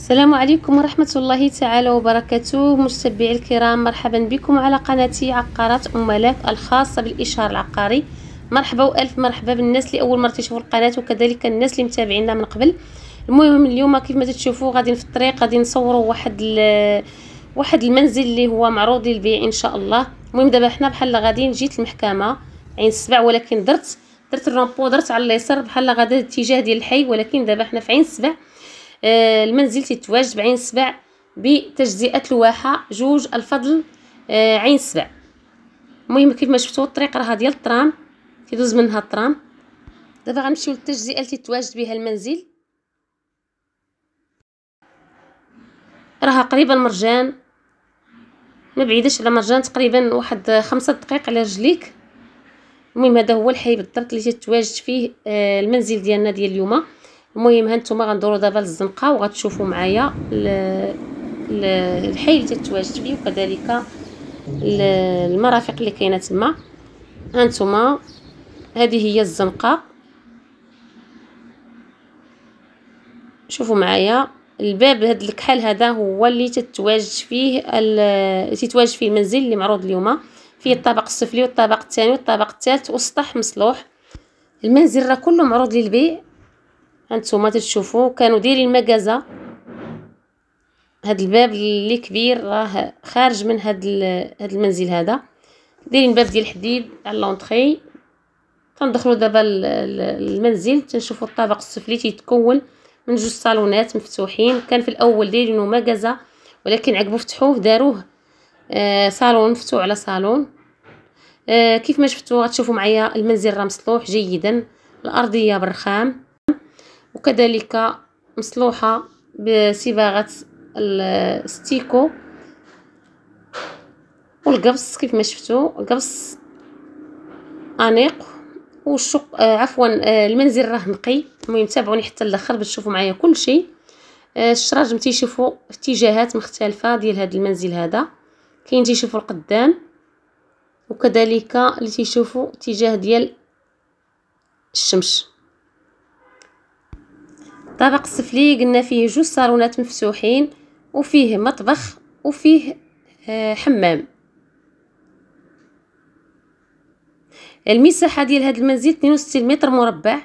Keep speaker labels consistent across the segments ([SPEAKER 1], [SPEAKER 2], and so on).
[SPEAKER 1] السلام عليكم ورحمة الله تعالى وبركاته مستبعي الكرام مرحبا بكم على قناتي عقارات أم ملاك الخاصة بالإشهار العقاري مرحبا وألف مرحبا بالناس اللي أول مرة تشوفوا القناة وكذلك الناس اللي متابعينا من قبل المهم اليوم كيف ما تشوفوا غادي في الطريق غادي نصوروا واحد واحد المنزل اللي هو معروض للبيع إن شاء الله المهم دابا حنا بحال غاديين جيت المحكمة عين السبع ولكن درت درت الرومبو درت على اليسار بحال غادا الاتجاه ديال الحي ولكن دابا حنا في عين السبع آه، المنزل تيتواجد بعين السبع بتجزئه لواحه جوج الفضل آه، عين السبع المهم كيف ما شفتوا الطريق راها ديال الترام كيدوز منها الترام دابا غنمشيو للتجزئه اللي تيتواجد بها المنزل راها قريبه المرجان ما بعيدش على مرجان تقريبا واحد خمسة دقائق على رجليك المهم هذا هو الحي بالضبط اللي تتواجد فيه آه، المنزل ديالنا ديال اليوم المهم هانتوما غندورو دابا للزنقه وغتشوفوا معايا الحي اللي تتواجد فيه وكذلك المرافق اللي كاينه تما هانتوما هذه هي الزنقه شوفوا معايا الباب هذا الكحل هذا هو اللي تتواجد فيه تتواجد فيه المنزل اللي معروض اليوم فيه الطابق السفلي والطابق الثاني والطابق الثالث والسطح مصلوح المنزل راه كله معروض للبيع هانتوما تتشوفوا كانوا دايرين المكازا هاد الباب اللي كبير راه خارج من هاد هاد المنزل هذا دايرين باب ديال الحديد على لونطري كندخلو دابا المنزل تنشوفو الطابق السفلي تيتكون من جوج صالونات مفتوحين كان في الاول دايرينو مكازة ولكن عقبو فتحوه داروه آه، صالون مفتوح على صالون آه، كيف ما شفتوا غتشوفوا معايا المنزل راه مصلوح جيدا الارضيه بالرخام وكذلك مصلوحة بصباغة الستيكو والقبص كيف ما شفتوا قبص انيق والشق آه، عفوا آه المنزل راه نقي المهم تابعوني حتى الاخر باش تشوفوا معايا كل شيء آه الشراجم تيشوفوا اتجاهات مختلفه ديال هذا المنزل هذا كاين تيشوفوا القدام وكذلك اللي تيشوفوا اتجاه ديال الشمس الطابق السفلي قلنا فيه جوج صالونات مفتوحين وفيه مطبخ وفيه آه، حمام المساحه ديال هذا المنزل 62 متر مربع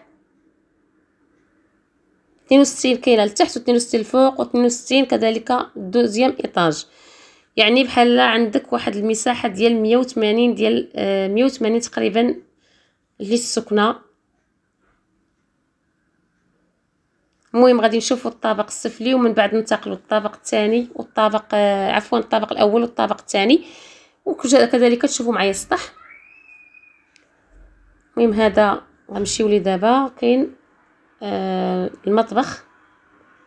[SPEAKER 1] 62 كاينه لتحت و 62 الفوق و 62 كذلك دوزيام ايطاج يعني بحال عندك واحد المساحه ديال 180 ديال 180 آه، تقريبا للسكنه المهم غادي نشوفوا الطابق السفلي ومن بعد ننتقلوا للطابق الثاني آه عفوا الطابق الاول والطابق الثاني وكذلك تشوفوا معايا السطح المهم هذا غنمشيو ليه دابا كاين آه المطبخ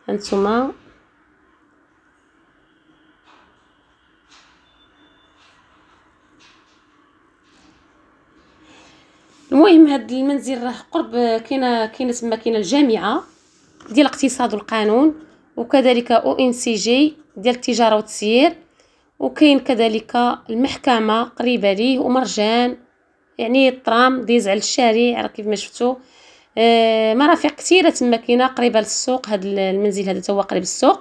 [SPEAKER 1] هانتوما المهم هاد المنزل راه قرب آه، كاينه كاينه تما كاينه الجامعه ديال الاقتصاد والقانون وكذلك او ان سي جي ديال التجاره والتسيير وكاين كذلك المحكمه قريبه ليه ومرجان يعني الطرام ديز على الشارع راه كيف ما شفتوا آه مرافق كثيره تما كاينه قريبه للسوق هذا المنزل هذا هو قريب السوق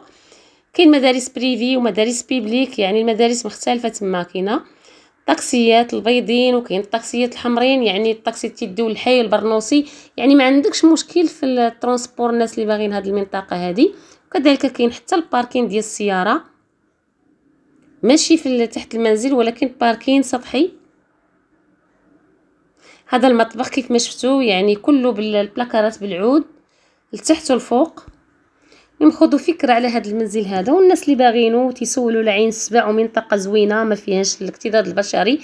[SPEAKER 1] كاين مدارس بريفي ومدارس بيبليك يعني المدارس مختلفه تما كاينه الطاكسيات البيضين وكاين الطاكسيات الحمرين يعني الطاكسي تيديو الحي البرنوسي يعني ما عندكش مشكل في الترونسبور الناس اللي باغيين هاد المنطقه هادي وكذلك كاين حتى الباركين ديال السياره ماشي في تحت المنزل ولكن باركين سطحي هذا المطبخ كيف ما شفتوا يعني كله بالبلاكارات بالعود لتحت والفوق نمخذوا فكره على هذا المنزل هذا والناس اللي باغينو تيسولوا العين السبع ومنطقه زوينه ما فيهاش الاكتضاد البشري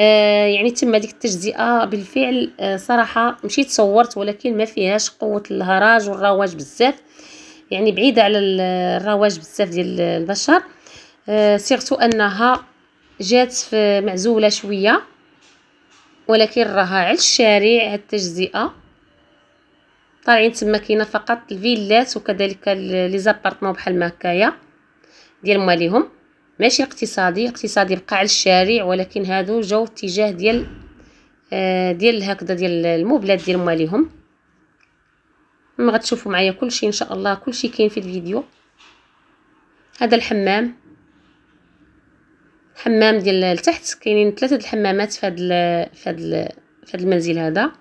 [SPEAKER 1] آه يعني تم هذيك التجزئه بالفعل آه صراحه مشيت صورت ولكن ما فيهاش قوه الهراج والرواج بزاف يعني بعيده على الرواج بزاف ديال البشر آه سيرتو انها جات في معزوله شويه ولكن راها على الشارع التجزئه طالعين تما كاينه فقط الفيلات وكذلك لي زابارتمون بحال هكايا ديال ماليهم ماشي اقتصادي اقتصادي بقى على الشارع ولكن هادو جاو اتجاه ديال آه ديال هكذا ديال الموبلات ديال ماليهم ما غتشوفوا معايا كلشي ان شاء الله كلشي كاين في الفيديو هذا الحمام حمام ديال التحت كاينين ثلاثه الحمامات في هذا في هذا في هذا المنزل هذا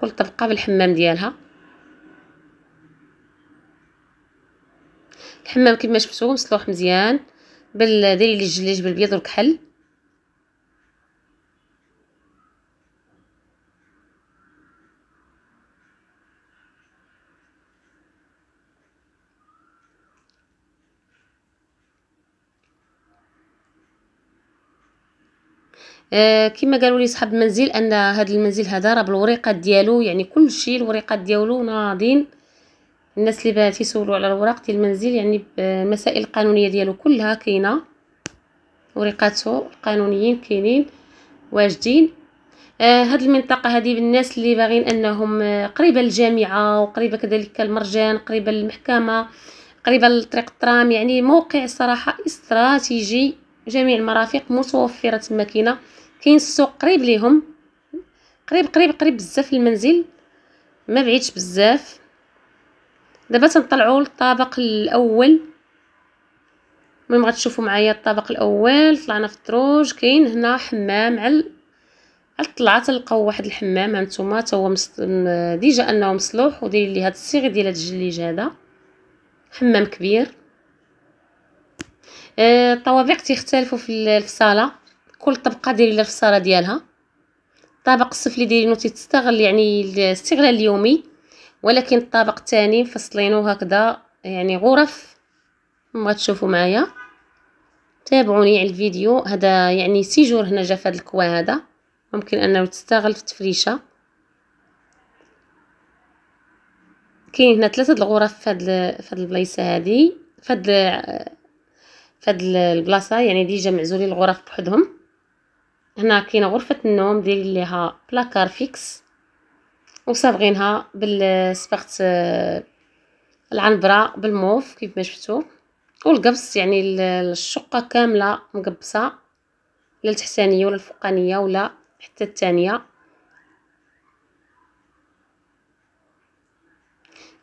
[SPEAKER 1] كل طبقه بالحمام ديالها الحمام كيما شفتو مسلوح مزيان بال ديري لي الجليج بالبيض والكحل آه كما قالوا لي صحاب المنزل ان هذا المنزل هذا راه بالوريقات ديالو يعني كل شيء الوريقات ديالو ناضين الناس اللي يسولوا على الوراق ديال المنزل يعني المسائل القانونيه ديالو كلها كاينه وريقاته القانونيين كاينين واجدين آه هاد المنطقه هذه بالناس اللي باغين انهم آه، قريبه للجامعه وقريبه كذلك المرجان قريبه للمحكمه قريبه لطريق الترام يعني موقع صراحه استراتيجي جميع المرافق متوفره تما كاينه كاين السوق قريب ليهم قريب قريب قريب بزاف المنزل ما بعيدش بزاف دابا تنطلعوا للطابق الاول المهم غتشوفوا معايا الطابق الاول طلعنا في الدروج كاين هنا حمام على على الطلعه تلقاو واحد الحمام هانتوما تا هو مص... ديجا انه مصلوح وداير ليه هاد الصيغ ديال هاد الجليج هذا حمام كبير الطوابق آه، تختلفوا في الفصاله كل طبقه داير لها الفصاله ديالها الطابق السفلي دايرينو تيستغل يعني الاستغلال اليومي ولكن الطابق الثاني مفصلينو هكذا يعني غرف ما تشوفوا معايا تابعوني على الفيديو هذا يعني سيجور هنا جا في الكوا هذا ممكن انه تستغل في التفريشه كاين هنا ثلاثه الغرف في هذه في هاد البلايصه هذه في هاد في هاد البلاصه يعني ديجا معزولين الغرف بوحدهم هنا كاينه غرفه النوم ديال ليها بلاكار فيكس وصابغينها بالسبخت آه، العنبره بالموف كيف ما شفتوا والقبص يعني الشقه كامله مقبصه لا التحتانيه ولا الفوقانيه ولا حتى الثانيه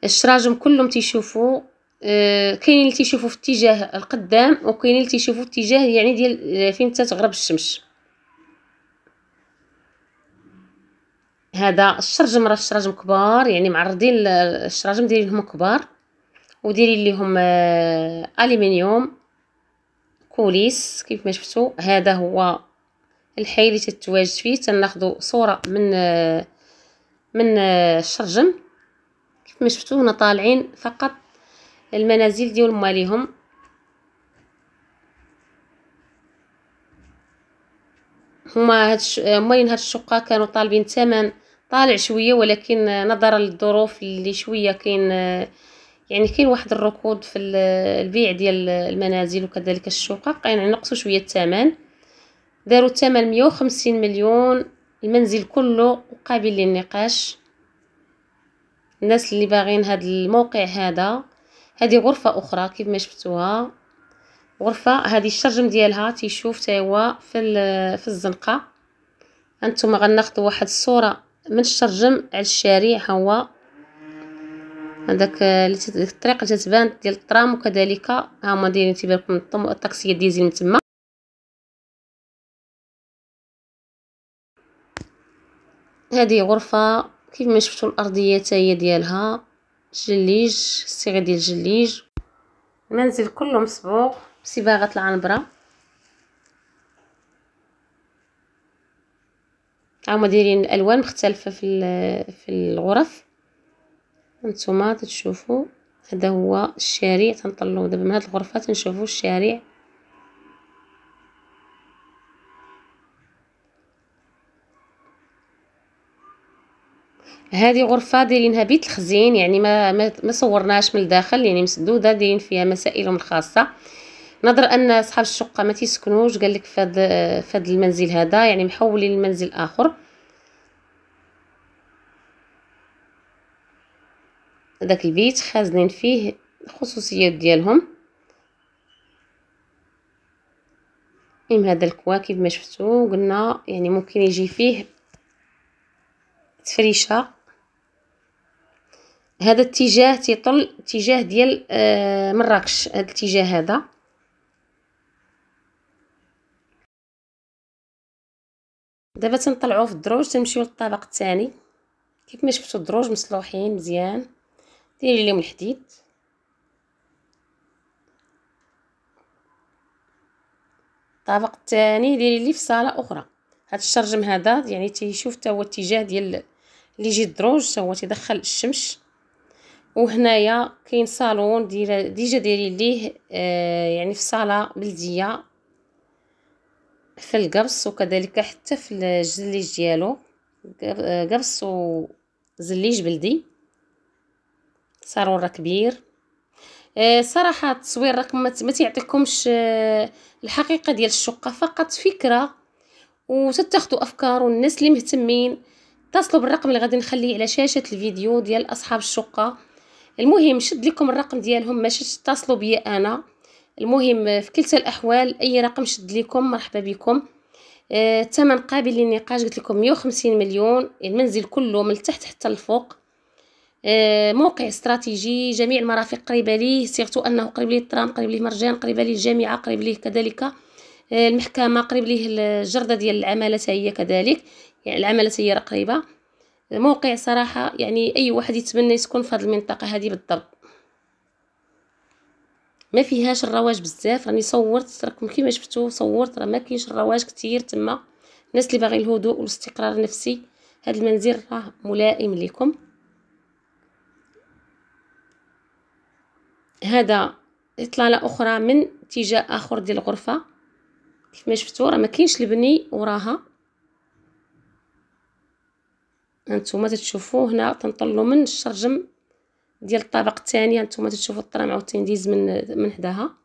[SPEAKER 1] الشراجم كلهم تيشوفوا آه، كاينين اللي تيشوفوا في اتجاه القدام وكاينين اللي تيشوفوا اتجاه يعني ديال آه، فين تتغرب الشمس هذا الشرجم راه الشراجم كبار يعني معرضين الشراجم ديري لهم كبار وديري ليهم الومنيوم آه، كوليس كيف ما شفتوا هذا هو الحي اللي تتواجد فيه تناخذوا صوره من آه، من آه، الشرجم كيف ما شفتوا هنا طالعين فقط المنازل ديال ماليهم هما هاد موالين هاد الشقه كانوا طالبين ثمن طالع شويه ولكن نظرا للظروف اللي شويه كاين يعني كاين واحد الركود في البيع ديال المنازل وكذلك الشقق يعني نقصوا شويه الثمن داروا الثمن 150 مليون المنزل كله قابل للنقاش الناس اللي باغين هذا الموقع هذا هذه غرفه اخرى كيف ما شفتوها غرفه هذه الشرجم ديالها تيشوف تا هو في في الزنقه انتم غناخذوا واحد الصوره من الشرجم على الشارع ها هو هذاك آه، الطريق اللي تتبان ديال الطرام وكذلك ها هما دايرين تيبان لكم الطم الطاكسيه ديزل من تما هذه غرفه كيف ما شفتوا الارضيه حتى هي ديالها جليج الصيغه ديال جليج المنزل كله مصبوغ بصباغه العنبره هما دايرين الالوان مختلفه في في الغرف نتوما تشوفوا هذا هو الشارع تنطلو دابا من هاد الغرفه تنشوفوا الشارع هذه غرفه دايرينها بيت الخزين يعني ما ما صورناش من الداخل يعني مسدوده دايرين فيها مسائلهم الخاصه نظر ان صحاب الشقه ما تيسكنوش قال لك فهاد فهاد المنزل هذا يعني محولين لمنزل اخر داك البيت خازنين فيه الخصوصيات ديالهم المهم هذا الكواكب ما شفتو قلنا يعني ممكن يجي فيه تفريشه هذا الاتجاه تيطل اتجاه ديال آه، مراكش هذا الاتجاه هذا دابا تنطلعو في الدروج تنمشيو للطبق الثاني كيف ما شفتوا الدروج مسلوحين مزيان ديري ليهم الحديد الطبق الثاني ديري ليه في صاله اخرى هاد الشرجم هذا يعني تيشوف حتى هو الاتجاه ديال اللي يجي الدروج حتى هو تيدخل الشمس وهنايا كاين صالون ديجا ديري ليه آه يعني في صاله بلديه في القبص وكذلك حتى في الجليج ديالو قبص آه، وزليج بلدي صارورة كبير آه، صراحه التصوير رقم ما تيعطيكمش آه، الحقيقه ديال الشقه فقط فكره وتتاخذوا افكار والناس اللي مهتمين تصلوا بالرقم اللي غادي نخليه على شاشه الفيديو ديال اصحاب الشقه المهم شد لكم الرقم ديالهم ما تتصلوا بيا انا المهم في كلتا الاحوال اي رقم شد لكم مرحبا بكم الثمن آه قابل للنقاش قلت لكم 150 مليون المنزل كله من التحت حتى الفوق آه موقع استراتيجي جميع المرافق قريبه ليه سيغتو انه قريب ليه الترام قريب ليه مرجان قريبه ليه الجامعه قريب ليه كذلك آه المحكمه قريب ليه الجرده ديال العماله هي كذلك يعني العماله هي قريبه آه، موقع صراحه يعني اي واحد يتمنى يسكن في هذه المنطقه هذه بالضبط ما فيهاش الرواج بزاف راني صورت راكم كيما شفتوا صورت راه ما كاينش الرواج كثير تما الناس اللي باغي الهدوء والاستقرار النفسي هذا المنزل راه ملائم لكم هذا اطلاله اخرى من اتجاه اخر ديال الغرفه كيما شفتوا راه ما كاينش البني وراها هانتوما تتشوفوا هنا تنطلوا من الشرجم ديال الطبق الثاني هانتوما تشوفوا الطرام عاوتاني ديز من من حداها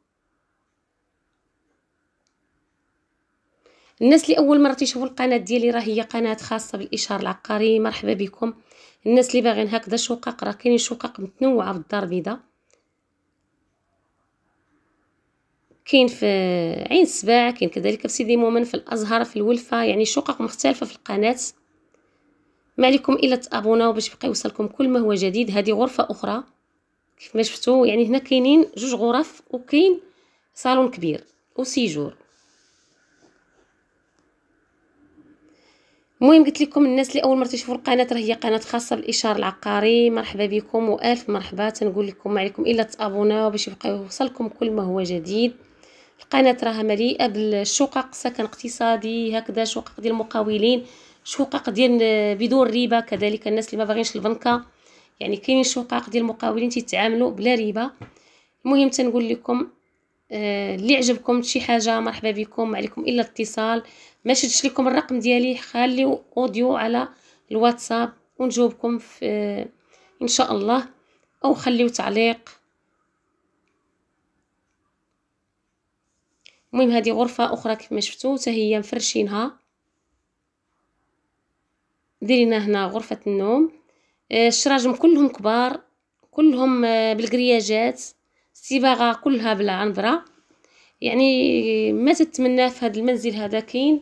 [SPEAKER 1] الناس اللي اول مره تيشوفوا القناه ديالي راه هي قناه خاصه بالاشهار العقاري مرحبا بكم الناس اللي باغيين هكذا شقق راه كاينين شقق متنوعه في الدار البيضاء كاين في عين السباع كاين كذلك في سيدي مومن في الازهر في الولفه يعني شقق مختلفه في القناه ما عليكم الا تابوناو باش يبقى يوصلكم كل ما هو جديد هذه غرفه اخرى كيف ما شفتوا يعني هنا كاينين جوج غرف وكاين صالون كبير وسيجور المهم قلت لكم الناس اللي اول مره تشوفوا القناه راه هي قناه خاصه بالاشاره العقاري مرحبا بكم والف مرحبا تنقول لكم ما عليكم الا تابوناو باش يبقى يوصلكم كل ما هو جديد القناه راها مليئه بالشقق سكن اقتصادي هكذا شقق ديال المقاولين شقق ديال آه، بدون ريبه كذلك الناس اللي ما باغينش البنكه يعني كاينين شقق ديال المقاولين تيتعاملوا بلا ريبه المهم تنقول لكم آه، اللي عجبكم شي حاجه مرحبا بكم عليكم الا اتصال ما شدش لكم الرقم ديالي خليو اوديو على الواتساب ونجاوبكم في آه، ان شاء الله او خليو تعليق المهم هذه غرفه اخرى ما شفتوا حتى هي مفرشينها ديرينا هنا غرفة النوم آه، الشراجم كلهم كبار كلهم آه، بالقرياجات الصباغة كلها بلا عنبرة يعني ما تتمنى في هذا المنزل هذا كاين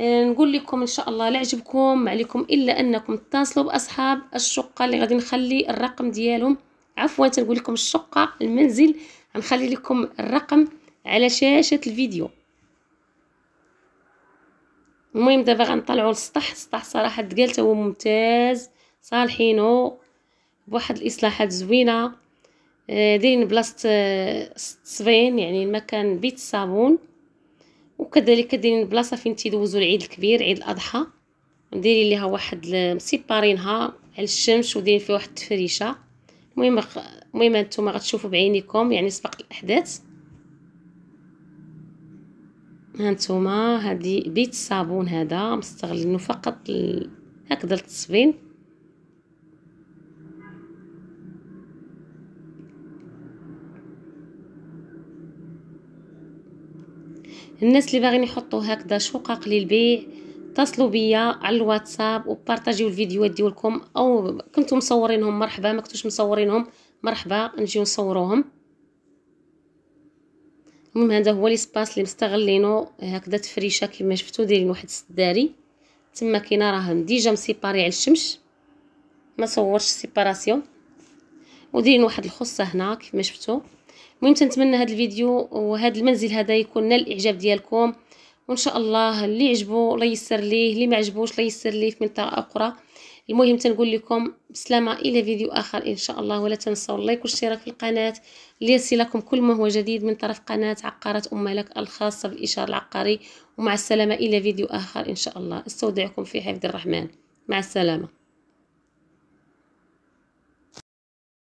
[SPEAKER 1] آه، نقول لكم ان شاء الله لعجبكم ما عليكم الا انكم تتصلوا باصحاب الشقه اللي غادي نخلي الرقم ديالهم عفوا تنقول لكم الشقه المنزل غنخلي لكم الرقم على شاشه الفيديو المهم دابا غنطلعوا للسطح السطح صراحه الدقال تا هو ممتاز صالحينو بواحد الاصلاحات زوينه آه، دايرين بلاصه الصبين آه، يعني المكان بيت الصابون وكذلك دايرين بلاصه فين تيدوزوا العيد الكبير عيد الاضحى دايرين ليها واحد مسيبارينها على الشمس ودايرين فيها واحد التفريشه المهم المهم انتم غتشوفوا بعينيكم يعني سبق الاحداث هانتوما هادي بيت الصابون هذا مستغلينو فقط هكذا التصبين الناس اللي باغيين يحطوا هكذا شقق للبيع اتصلوا بيا على الواتساب وبارطاجيو الفيديوهات ديالكم او كنتو مصورينهم مرحبا ما كنتوش مصورينهم مرحبا نجيو نصوروهم المهم هذا هو ليسباس لي مستغلينو هكذا تفريشه كما شفتو دايرين واحد السداري تما كاينه راه ديجا مسيباري على الشمس ما صورش سيباراسيون وديرين واحد الخصه هنا كما شفتو المهم تنتمنى هذا الفيديو وهذا المنزل هذا يكون نال الاعجاب ديالكم وان شاء الله اللي عجبو الله يسر ليه اللي ما عجبوش الله يسر ليه في منطقه اخرى المهم تنقول لكم بسلامه الى فيديو اخر ان شاء الله ولا تنسوا اللايك والاشتراك في القناه ليصلكم كل ما هو جديد من طرف قناه عقارة ام ملك الخاصه بالاشاره العقاري ومع السلامه الى فيديو اخر ان شاء الله استودعكم في حفظ الرحمن مع السلامه